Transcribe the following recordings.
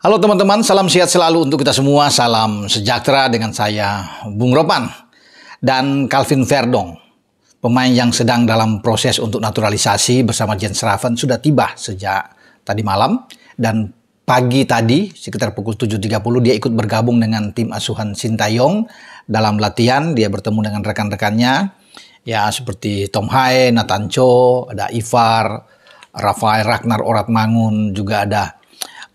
Halo teman-teman, salam sehat selalu untuk kita semua. Salam sejahtera dengan saya, Bung Ropan dan Calvin Verdong. Pemain yang sedang dalam proses untuk naturalisasi bersama Jens Raven sudah tiba sejak tadi malam dan pagi tadi sekitar pukul 7.30 dia ikut bergabung dengan tim asuhan Sintayong dalam latihan dia bertemu dengan rekan-rekannya ya seperti Tom Hai, Nathan Cho, ada Ivar, Rafael Ragnar Orat Mangun juga ada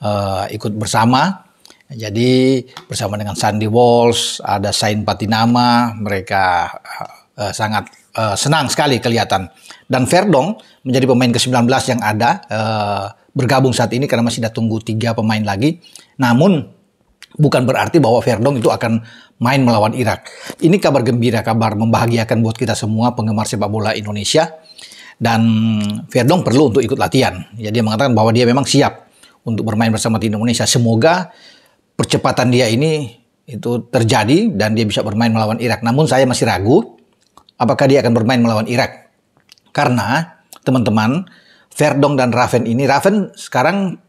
uh, ikut bersama. Jadi bersama dengan Sandy Walsh, ada Sain Patinama, mereka uh, sangat uh, senang sekali kelihatan. Dan Verdong menjadi pemain ke-19 yang ada uh, bergabung saat ini karena masih ada tunggu tiga pemain lagi. Namun bukan berarti bahwa Verdong itu akan main melawan Irak. Ini kabar gembira, kabar membahagiakan buat kita semua penggemar sepak bola Indonesia. Dan Verdong perlu untuk ikut latihan. Ya, dia mengatakan bahwa dia memang siap untuk bermain bersama tim Indonesia. Semoga percepatan dia ini itu terjadi dan dia bisa bermain melawan Irak. Namun saya masih ragu apakah dia akan bermain melawan Irak. Karena teman-teman, Verdong dan Raven ini, Raven sekarang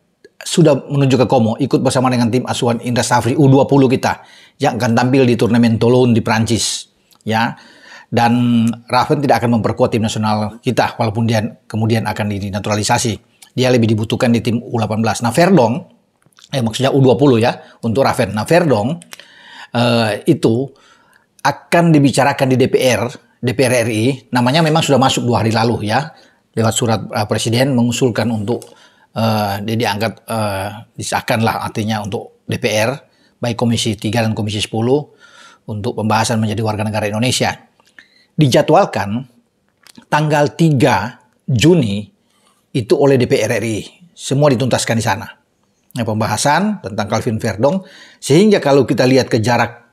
sudah menuju ke Komo, ikut bersama dengan tim asuhan Indra Safri U20 kita yang akan tampil di turnamen Toulon di Prancis. Ya, dan Raven tidak akan memperkuat tim nasional kita walaupun dia kemudian akan dinaturalisasi dia lebih dibutuhkan di tim U18. Nah, Verdong, eh, maksudnya U20 ya, untuk Raven. Nah, Verdong eh, itu akan dibicarakan di DPR, DPR RI, namanya memang sudah masuk dua hari lalu ya, lewat surat eh, presiden mengusulkan untuk eh, dia diangkat, eh, disahkan lah artinya untuk DPR, baik Komisi 3 dan Komisi 10, untuk pembahasan menjadi warga negara Indonesia. Dijadwalkan tanggal 3 Juni itu oleh DPR RI. Semua dituntaskan di sana. Nah, pembahasan tentang Calvin Verdong. Sehingga kalau kita lihat ke jarak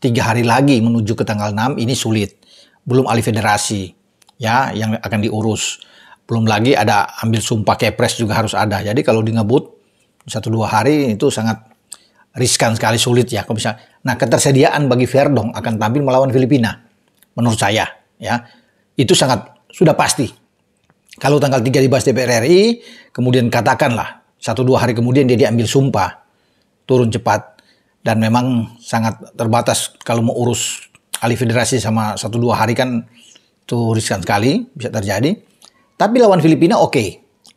tiga hari lagi menuju ke tanggal 6 ini sulit. Belum alih federasi ya yang akan diurus. Belum lagi ada ambil sumpah kepres juga harus ada. Jadi kalau di ngebut satu dua hari itu sangat riskan sekali sulit ya kalau bisa. Nah ketersediaan bagi Verdong akan tampil melawan Filipina menurut saya ya itu sangat sudah pasti kalau tanggal 3 dibahas DPR RI, kemudian katakanlah satu dua hari kemudian dia diambil sumpah, turun cepat dan memang sangat terbatas kalau mau urus alih federasi sama satu dua hari kan itu riskan sekali bisa terjadi. Tapi lawan Filipina oke, okay.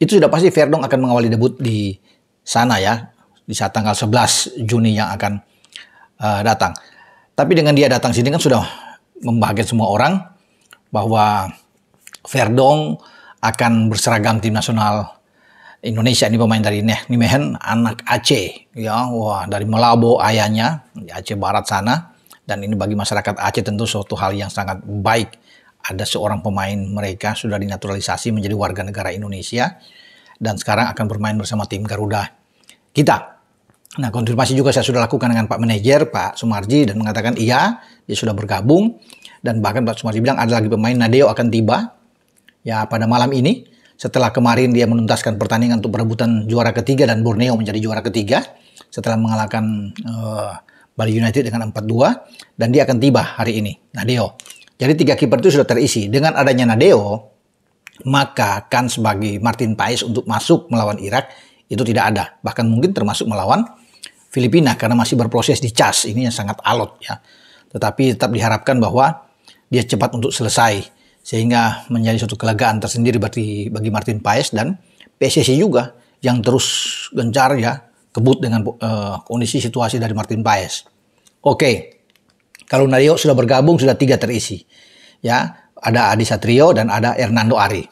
itu sudah pasti Ferdong akan mengawali debut di sana ya di saat tanggal 11 Juni yang akan uh, datang. Tapi dengan dia datang sini kan sudah membahagiakan semua orang bahwa Verdong akan berseragam tim nasional Indonesia ini pemain dari Neh Nimehen anak Aceh ya wah dari Malabo ayahnya di Aceh Barat sana dan ini bagi masyarakat Aceh tentu suatu hal yang sangat baik ada seorang pemain mereka sudah dinaturalisasi menjadi warga negara Indonesia dan sekarang akan bermain bersama tim Garuda kita nah konfirmasi juga saya sudah lakukan dengan Pak Manajer Pak Sumarji dan mengatakan iya dia sudah bergabung dan bahkan Pak Sumarji bilang ada lagi pemain Nadeo akan tiba Ya, pada malam ini, setelah kemarin dia menuntaskan pertandingan untuk perebutan juara ketiga dan Borneo menjadi juara ketiga setelah mengalahkan uh, Bali United dengan 4-2 dan dia akan tiba hari ini, Nadeo. Jadi tiga kiper itu sudah terisi. Dengan adanya Nadeo, maka kan sebagai Martin Paes untuk masuk melawan Irak itu tidak ada. Bahkan mungkin termasuk melawan Filipina karena masih berproses di CAS. Ini yang sangat alot ya. Tetapi tetap diharapkan bahwa dia cepat untuk selesai sehingga menjadi suatu kelegaan tersendiri bagi bagi Martin Paes dan PSSI juga yang terus gencar ya kebut dengan uh, kondisi situasi dari Martin Paes. Oke, okay. kalau Nario sudah bergabung sudah tiga terisi, ya ada Adi Satrio dan ada Hernando Ari,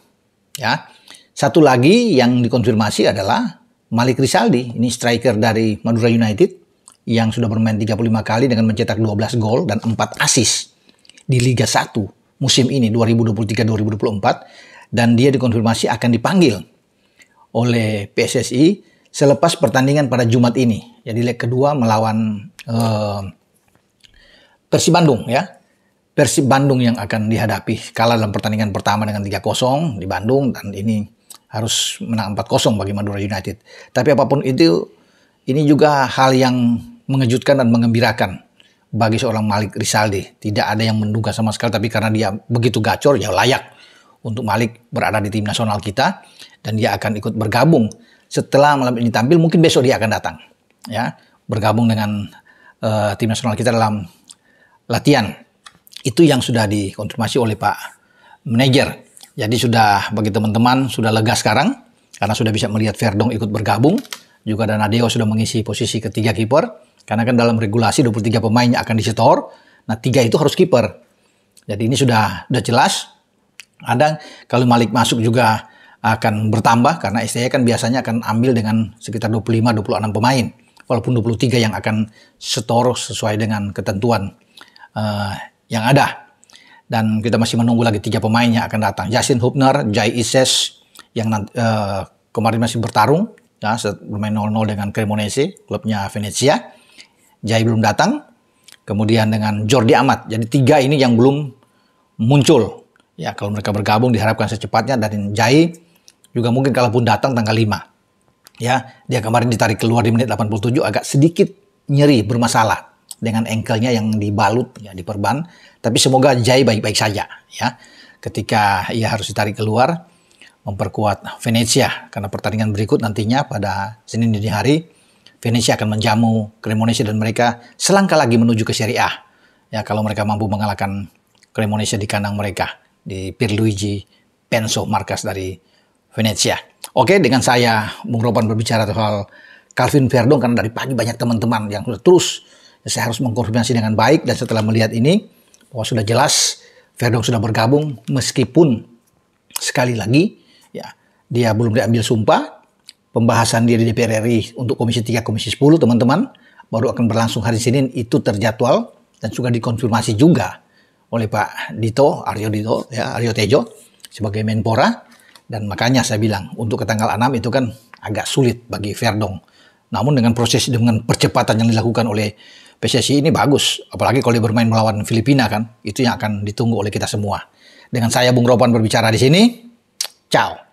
ya. Satu lagi yang dikonfirmasi adalah Malik Risaldi, ini striker dari Madura United yang sudah bermain 35 kali dengan mencetak 12 gol dan 4 assist di Liga 1 musim ini 2023-2024 dan dia dikonfirmasi akan dipanggil oleh PSSI selepas pertandingan pada Jumat ini. Jadi leg kedua melawan eh, Persib Bandung ya. Persib Bandung yang akan dihadapi kalah dalam pertandingan pertama dengan 3-0 di Bandung dan ini harus menang 4-0 bagi Madura United. Tapi apapun itu ini juga hal yang mengejutkan dan mengembirakan bagi seorang Malik Risaldi. Tidak ada yang menduga sama sekali, tapi karena dia begitu gacor, ya layak untuk Malik berada di tim nasional kita. Dan dia akan ikut bergabung. Setelah malam ini tampil, mungkin besok dia akan datang. ya Bergabung dengan uh, tim nasional kita dalam latihan. Itu yang sudah dikonfirmasi oleh Pak Manager Jadi sudah bagi teman-teman sudah lega sekarang karena sudah bisa melihat Verdong ikut bergabung. Juga Danadeo sudah mengisi posisi ketiga kiper karena kan dalam regulasi 23 pemain yang akan disetor, nah tiga itu harus kiper. Jadi ini sudah sudah jelas. Kadang kalau Malik masuk juga akan bertambah karena STI kan biasanya akan ambil dengan sekitar 25-26 pemain. Walaupun 23 yang akan setor sesuai dengan ketentuan uh, yang ada. Dan kita masih menunggu lagi tiga pemain yang akan datang. Yasin Hubner, Jai Ises yang uh, kemarin masih bertarung. Ya, bermain 0-0 dengan Cremonese, klubnya Venezia. Jai belum datang, kemudian dengan Jordi Amat. Jadi tiga ini yang belum muncul. Ya, kalau mereka bergabung diharapkan secepatnya dan Jai juga mungkin kalaupun datang tanggal 5. Ya, dia kemarin ditarik keluar di menit 87 agak sedikit nyeri bermasalah dengan engkelnya yang dibalut ya diperban, tapi semoga Jai baik-baik saja ya. Ketika ia harus ditarik keluar memperkuat Venezia karena pertandingan berikut nantinya pada Senin dini hari Venesia akan menjamu Cremonese dan mereka selangkah lagi menuju ke Serie A. Ya kalau mereka mampu mengalahkan Cremonese di kandang mereka di Pierluigi Penso markas dari Venezia. Oke, dengan saya Bung Ropan berbicara soal Calvin Verdon karena dari pagi banyak teman-teman yang sudah terus saya harus mengkonfirmasi dengan baik dan setelah melihat ini bahwa sudah jelas Verdon sudah bergabung meskipun sekali lagi ya dia belum diambil sumpah pembahasan di DPR RI untuk Komisi 3, Komisi 10 teman-teman baru akan berlangsung hari Senin itu terjadwal dan sudah dikonfirmasi juga oleh Pak Dito, Aryo Dito, ya, Aryo Tejo sebagai Menpora dan makanya saya bilang untuk ke tanggal 6 itu kan agak sulit bagi Verdong. Namun dengan proses dengan percepatan yang dilakukan oleh PSSI ini bagus, apalagi kalau dia bermain melawan Filipina kan, itu yang akan ditunggu oleh kita semua. Dengan saya Bung Ropan berbicara di sini. Ciao.